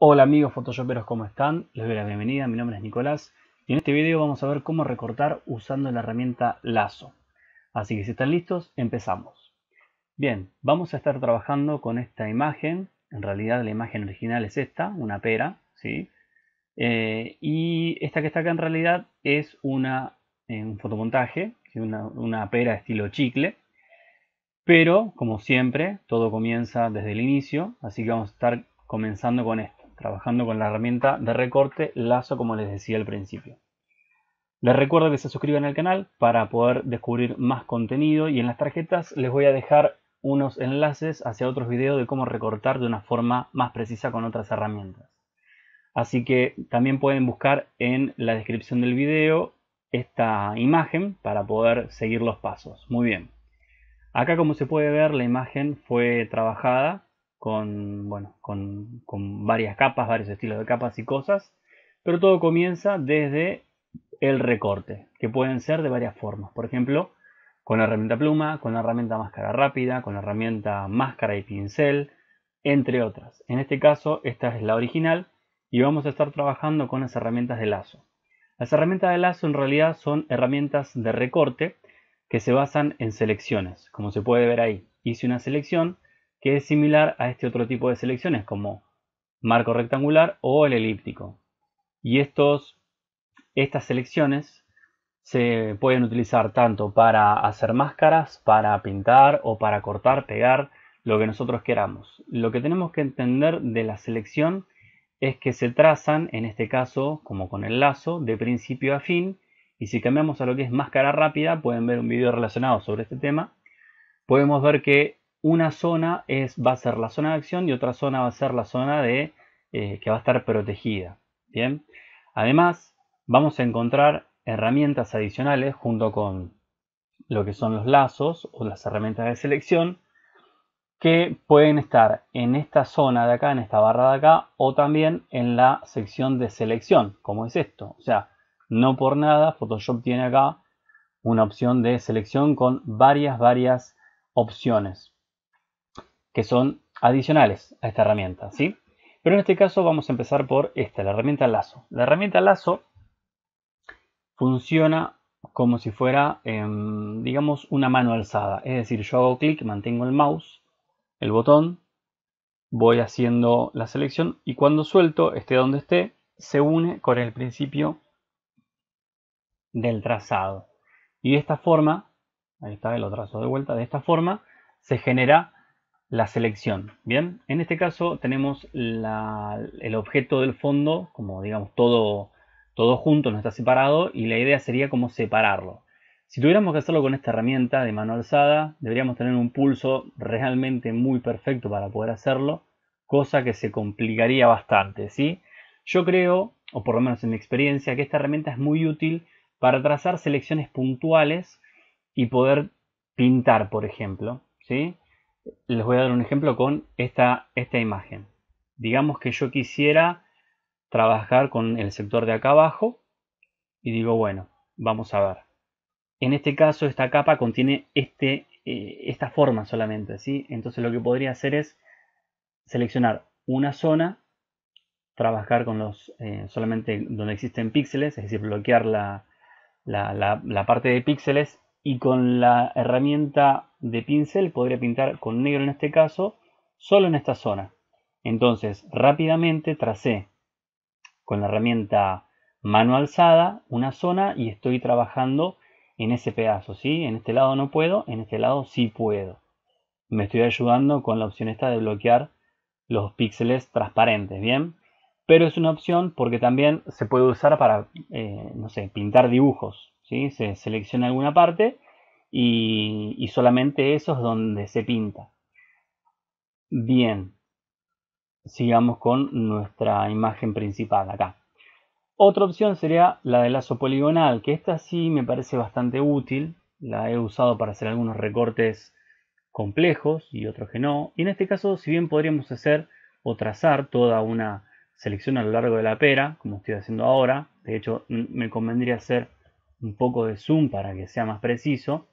Hola amigos photoshoperos, ¿cómo están? Les doy la bienvenida, mi nombre es Nicolás y en este video vamos a ver cómo recortar usando la herramienta lazo. Así que si están listos, empezamos. Bien, vamos a estar trabajando con esta imagen, en realidad la imagen original es esta, una pera, ¿sí? Eh, y esta que está acá en realidad es una, eh, un fotomontaje, una, una pera estilo chicle, pero como siempre, todo comienza desde el inicio, así que vamos a estar comenzando con esto trabajando con la herramienta de recorte lazo como les decía al principio. Les recuerdo que se suscriban al canal para poder descubrir más contenido y en las tarjetas les voy a dejar unos enlaces hacia otros videos de cómo recortar de una forma más precisa con otras herramientas. Así que también pueden buscar en la descripción del video esta imagen para poder seguir los pasos. Muy bien. Acá como se puede ver la imagen fue trabajada con, bueno, con, varias capas, varios estilos de capas y cosas, pero todo comienza desde el recorte, que pueden ser de varias formas. Por ejemplo, con la herramienta pluma, con la herramienta máscara rápida, con la herramienta máscara y pincel, entre otras. En este caso, esta es la original y vamos a estar trabajando con las herramientas de lazo. Las herramientas de lazo en realidad son herramientas de recorte que se basan en selecciones, como se puede ver ahí. Hice una selección que es similar a este otro tipo de selecciones como marco rectangular o el elíptico. Y estos, estas selecciones se pueden utilizar tanto para hacer máscaras, para pintar o para cortar, pegar, lo que nosotros queramos. Lo que tenemos que entender de la selección es que se trazan, en este caso, como con el lazo, de principio a fin, y si cambiamos a lo que es máscara rápida, pueden ver un video relacionado sobre este tema, podemos ver que una zona es, va a ser la zona de acción y otra zona va a ser la zona de, eh, que va a estar protegida. Bien. Además, vamos a encontrar herramientas adicionales junto con lo que son los lazos o las herramientas de selección que pueden estar en esta zona de acá, en esta barra de acá o también en la sección de selección, como es esto. O sea, no por nada Photoshop tiene acá una opción de selección con varias, varias opciones que son adicionales a esta herramienta, ¿sí? Pero en este caso vamos a empezar por esta, la herramienta lazo. La herramienta lazo funciona como si fuera, em, digamos, una mano alzada. Es decir, yo hago clic, mantengo el mouse, el botón, voy haciendo la selección y cuando suelto, esté donde esté, se une con el principio del trazado. Y de esta forma, ahí está, el otro trazo de vuelta, de esta forma se genera la selección. Bien, en este caso tenemos el objeto del fondo, como digamos todo, todo junto, no está separado, y la idea sería como separarlo. Si tuviéramos que hacerlo con esta herramienta de mano alzada, deberíamos tener un pulso realmente muy perfecto para poder hacerlo, cosa que se complicaría bastante, si Yo creo, o por lo menos en mi experiencia, que esta herramienta es muy útil para trazar selecciones puntuales y poder pintar, por ejemplo, ¿sí? les voy a dar un ejemplo con esta, esta imagen. Digamos que yo quisiera trabajar con el sector de acá abajo y digo, bueno, vamos a ver. En este caso, esta capa contiene este, eh, esta forma solamente, ¿sí? Entonces lo que podría hacer es seleccionar una zona, trabajar con los eh, solamente donde existen píxeles, es decir, bloquear la parte de píxeles y con la herramienta de pincel podría pintar con negro en este caso solo en esta zona. Entonces rápidamente tracé con la herramienta mano alzada una zona y estoy trabajando en ese pedazo, ¿sí? En este lado no puedo, en este lado sí puedo. Me estoy ayudando con la opción esta de bloquear los píxeles transparentes, ¿bien? Pero es una opción porque también se puede usar para, eh, no sé, pintar dibujos, se selecciona alguna parte y, y solamente eso es donde se pinta. Bien, sigamos con nuestra imagen principal acá. Otra opción sería la del lazo poligonal, que esta sí me parece bastante útil. La he usado para hacer algunos recortes complejos y otros que no. Y en este caso, si bien podríamos hacer o trazar toda una selección a lo largo de la pera, como estoy haciendo ahora, de hecho me convendría hacer un poco de zoom para que sea más preciso.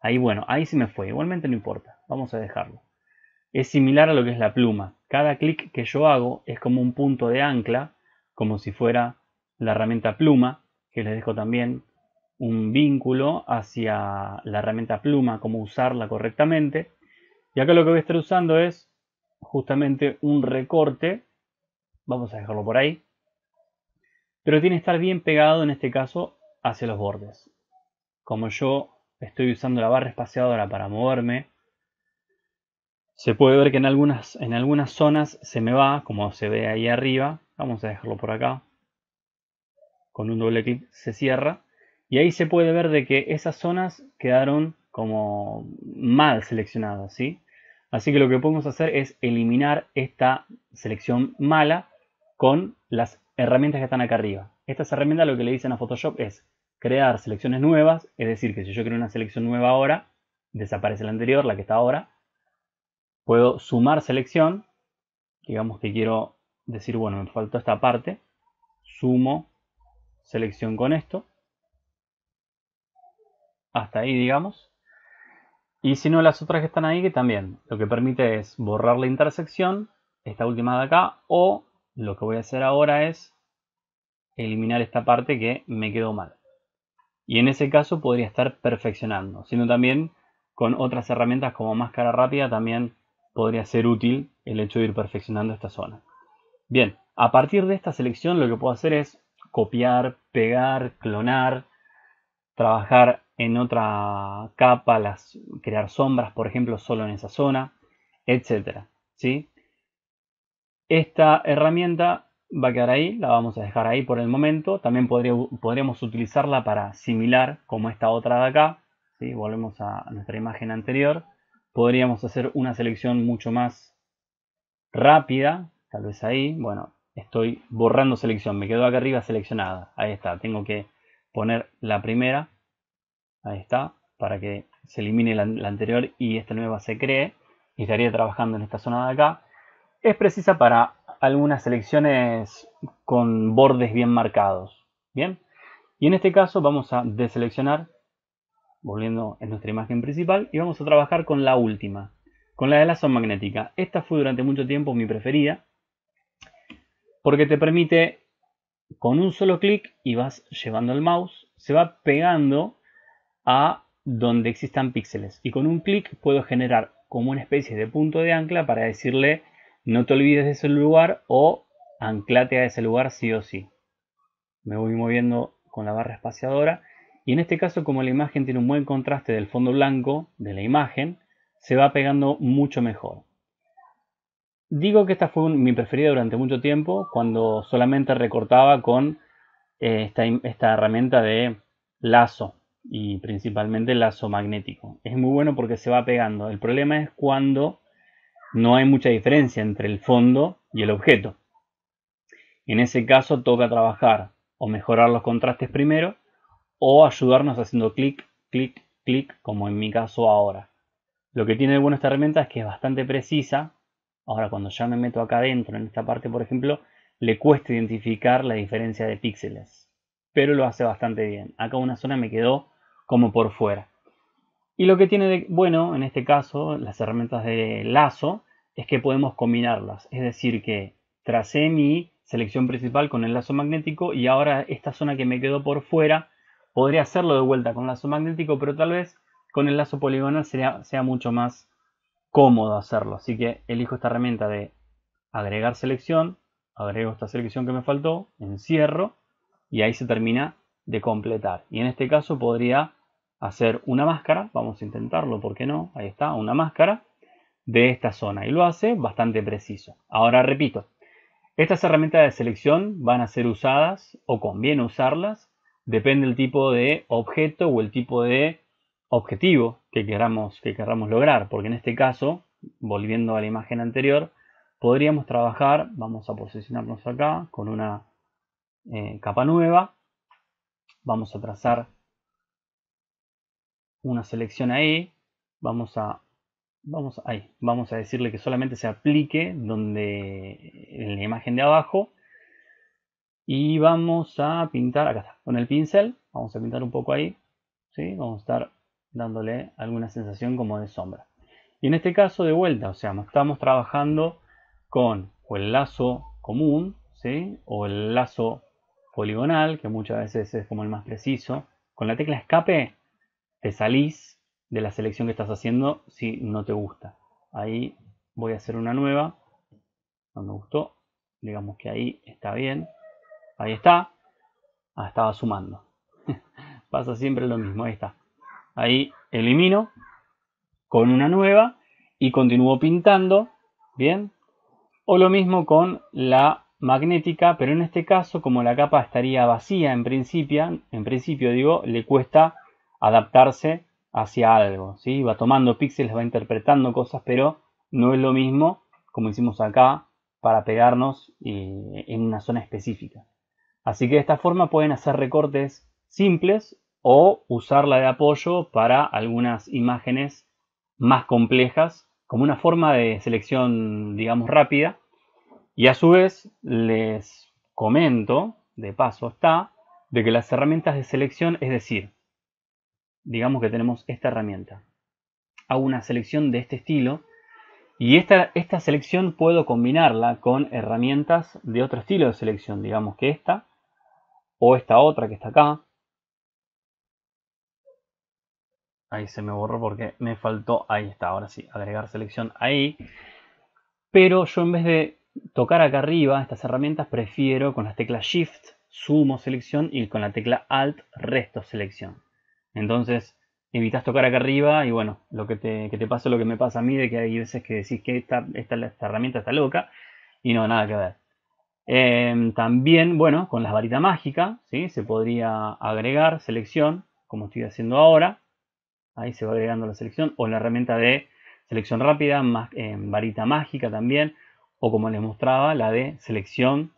Ahí bueno, ahí se me fue, igualmente no importa, vamos a dejarlo. Es similar a lo que es la pluma. Cada clic que yo hago es como un punto de ancla, como si fuera la herramienta pluma, que les dejo también un vínculo hacia la herramienta pluma, cómo usarla correctamente. Y acá lo que voy a estar usando es justamente un recorte. Vamos a dejarlo por ahí. Pero tiene que estar bien pegado en este caso hacia los bordes. Como yo estoy usando la barra espaciadora para moverme, se puede ver que en algunas, en algunas zonas se me va, como se ve ahí arriba. Vamos a dejarlo por acá. Con un doble clic se cierra. Y ahí se puede ver de que esas zonas quedaron como mal seleccionadas, ¿sí? Así que lo que podemos hacer es eliminar esta selección mala con las herramientas que están acá arriba. Estas herramientas lo que le dicen a Photoshop es crear selecciones nuevas, es decir, que si yo creo una selección nueva ahora, desaparece la anterior, la que está ahora. Puedo sumar selección, digamos que quiero decir, bueno, me faltó esta parte, sumo selección con esto, hasta ahí, digamos. Y si no, las otras que están ahí, que también lo que permite es borrar la intersección, esta última de acá, o lo que voy a hacer ahora es eliminar esta parte que me quedó mal. Y en ese caso podría estar perfeccionando, sino también con otras herramientas como máscara rápida también podría ser útil el hecho de ir perfeccionando esta zona. Bien, a partir de esta selección lo que puedo hacer es copiar, pegar, clonar, trabajar en otra capa, las, crear sombras, por ejemplo, solo en esa zona, etc. ¿sí? Esta herramienta va a quedar ahí, la vamos a dejar ahí por el momento. También podríamos utilizarla para similar como esta otra de acá. si Volvemos a nuestra imagen anterior. Podríamos hacer una selección mucho más rápida, tal vez ahí. Bueno, estoy borrando selección, me quedo acá arriba seleccionada. Ahí está, tengo que poner la primera. Ahí está, para que se elimine la, la anterior y esta nueva se cree. Y estaría trabajando en esta zona de acá. Es precisa para algunas selecciones con bordes bien marcados. Bien, y en este caso vamos a deseleccionar, volviendo en nuestra imagen principal, y vamos a trabajar con la última, con la de la zona magnética. Esta fue durante mucho tiempo mi preferida, porque te permite con un solo clic y vas llevando el mouse, se va pegando a donde existan píxeles. Y con un clic puedo generar como una especie de punto de ancla para decirle no te olvides de ese lugar o anclate a ese lugar sí o sí. Me voy moviendo con la barra espaciadora y en este caso como la imagen tiene un buen contraste del fondo blanco de la imagen, se va pegando mucho mejor. Digo que esta fue mi preferida durante mucho tiempo, cuando solamente recortaba con eh, esta herramienta de lazo y principalmente lazo magnético. Es muy bueno porque se va pegando. El problema es cuando no hay mucha diferencia entre el fondo y el objeto. En ese caso toca trabajar o mejorar los contrastes primero o ayudarnos haciendo clic, clic, clic como en mi caso ahora. Lo que tiene de bueno esta herramienta es que es bastante precisa. Ahora cuando ya me meto acá adentro, en esta parte por ejemplo, le cuesta identificar la diferencia de píxeles. Pero lo hace bastante bien. Acá una zona me quedó como por fuera. Y lo que tiene de bueno, en este caso, las herramientas de lazo, es que podemos combinarlas. Es decir, que tracé mi selección principal con el lazo magnético y ahora esta zona que me quedó por fuera, podría hacerlo de vuelta con lazo magnético, pero tal vez con el lazo poligonal sea, sea mucho más cómodo hacerlo. Así que elijo esta herramienta de agregar selección, agrego esta selección que me faltó, encierro y ahí se termina de completar. Y en este caso podría hacer una máscara, vamos a intentarlo, ¿por qué no? Ahí está, una máscara de esta zona y lo hace bastante preciso. Ahora repito, estas herramientas de selección van a ser usadas o conviene usarlas, depende del tipo de objeto o el tipo de objetivo que queramos, que lograr, porque en este caso, volviendo a la imagen anterior, podríamos trabajar, vamos a posicionarnos acá con una eh, capa nueva, vamos a trazar una selección ahí, vamos a, vamos, ahí, vamos a decirle que solamente se aplique donde en la imagen de abajo y vamos a pintar, acá con el pincel, vamos a pintar un poco ahí, ¿sí? vamos a estar dándole alguna sensación como de sombra. Y en este caso de vuelta, o sea, estamos trabajando con o el lazo común, o el lazo poligonal, que muchas veces es como el más preciso. Con la tecla escape te salís de la selección que estás haciendo si no te gusta. Ahí voy a hacer una nueva. No me gustó. Digamos que ahí está bien. Ahí está. Ah, estaba sumando. Pasa siempre lo mismo. Ahí está. Ahí elimino con una nueva y continúo pintando. Bien. O lo mismo con la magnética, pero en este caso como la capa estaría vacía en principio, en principio digo, le cuesta adaptarse hacia algo, ¿sí? Va tomando píxeles, va interpretando cosas, pero no es lo mismo como hicimos acá para pegarnos eh, en una zona específica. Así que de esta forma pueden hacer recortes simples o usarla de apoyo para algunas imágenes más complejas como una forma de selección, digamos, rápida. Y a su vez les comento, de paso está, de que las herramientas de selección, es decir, digamos que tenemos esta herramienta. Hago una selección de este estilo y esta, esta selección puedo combinarla con herramientas de otro estilo de selección, digamos que esta o esta otra que está acá. Ahí se me borró porque me faltó, ahí está, ahora sí, agregar selección ahí. Pero yo en vez de tocar acá arriba estas herramientas prefiero con las teclas Shift sumo selección y con la tecla Alt resto selección. Entonces, evitas tocar acá arriba y bueno, lo que te, pasa lo que me pasa a mí, de que hay veces que decís que esta, herramienta está loca y no, nada que ver. Em, también, bueno, con la varita mágica, se podría agregar selección, como estoy haciendo ahora. Ahí se va agregando la selección. O la herramienta de selección rápida, más, em, varita mágica también. O como les mostraba, la de selección,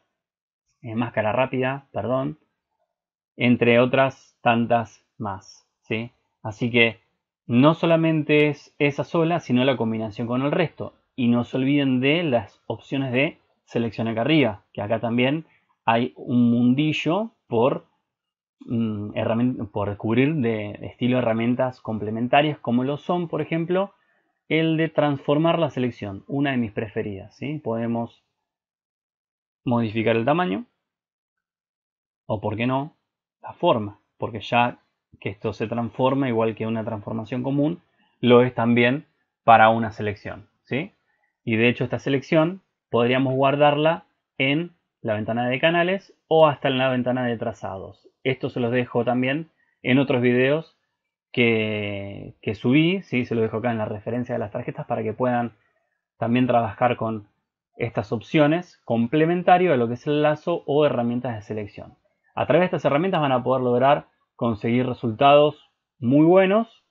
eh, máscara rápida, perdón. Entre otras tantas más. Así que no solamente es esa sola, sino la combinación con el resto. Y no se olviden de las opciones de selección acá arriba, que acá también hay un mundillo por, mm, por descubrir de estilo herramientas complementarias, como lo son, por ejemplo, el de transformar la selección, una de mis preferidas. ¿sí? Podemos modificar el tamaño, o por qué no, la forma, porque ya que esto se transforma igual que una transformación común, lo es también para una selección. ¿sí? Y de hecho esta selección podríamos guardarla en la ventana de canales o hasta en la ventana de trazados. Esto se los dejo también en otros videos que, subí, ¿sí? se los dejo acá en la referencia de las tarjetas para que puedan también trabajar con estas opciones complementario a lo que es el lazo o herramientas de selección. A través de estas herramientas van a poder lograr conseguir resultados muy buenos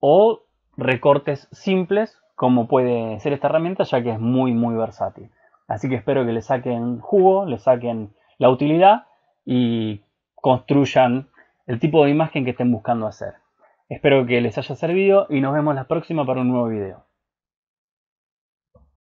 o recortes simples como puede ser esta herramienta ya que es muy muy versátil. Así que espero que le saquen jugo, le saquen la utilidad y construyan el tipo de imagen que estén buscando hacer. Espero que les haya servido y nos vemos la próxima para un nuevo video.